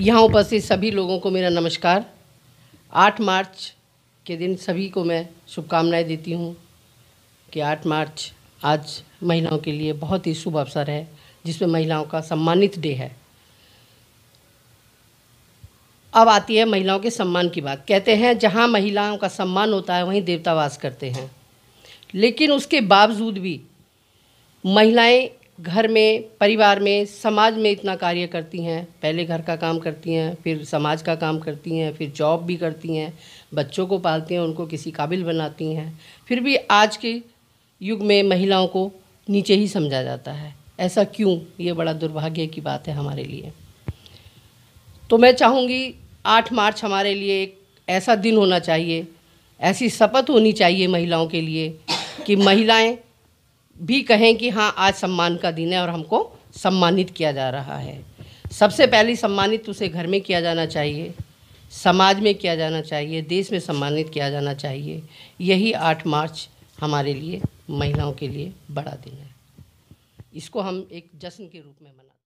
यहाँ उपस्थित सभी लोगों को मेरा नमस्कार 8 मार्च के दिन सभी को मैं शुभकामनाएं देती हूँ कि 8 मार्च आज महिलाओं के लिए बहुत ही शुभ अवसर है जिसमें महिलाओं का सम्मानित डे है अब आती है महिलाओं के सम्मान की बात कहते हैं जहाँ महिलाओं का सम्मान होता है वहीं देवता वास करते हैं लेकिन उसके बावजूद भी महिलाएं घर में परिवार में समाज में इतना कार्य करती हैं पहले घर का काम करती हैं फिर समाज का काम करती हैं फिर जॉब भी करती हैं बच्चों को पालती हैं उनको किसी काबिल बनाती हैं फिर भी आज के युग में महिलाओं को नीचे ही समझा जाता है ऐसा क्यों ये बड़ा दुर्भाग्य की बात है हमारे लिए तो मैं चाहूँगी आठ मार्च हमारे लिए एक ऐसा दिन होना चाहिए ऐसी शपथ होनी चाहिए महिलाओं के लिए कि महिलाएं भी कहें कि हाँ आज सम्मान का दिन है और हमको सम्मानित किया जा रहा है सबसे पहले सम्मानित उसे घर में किया जाना चाहिए समाज में किया जाना चाहिए देश में सम्मानित किया जाना चाहिए यही आठ मार्च हमारे लिए महिलाओं के लिए बड़ा दिन है इसको हम एक जश्न के रूप में मनाते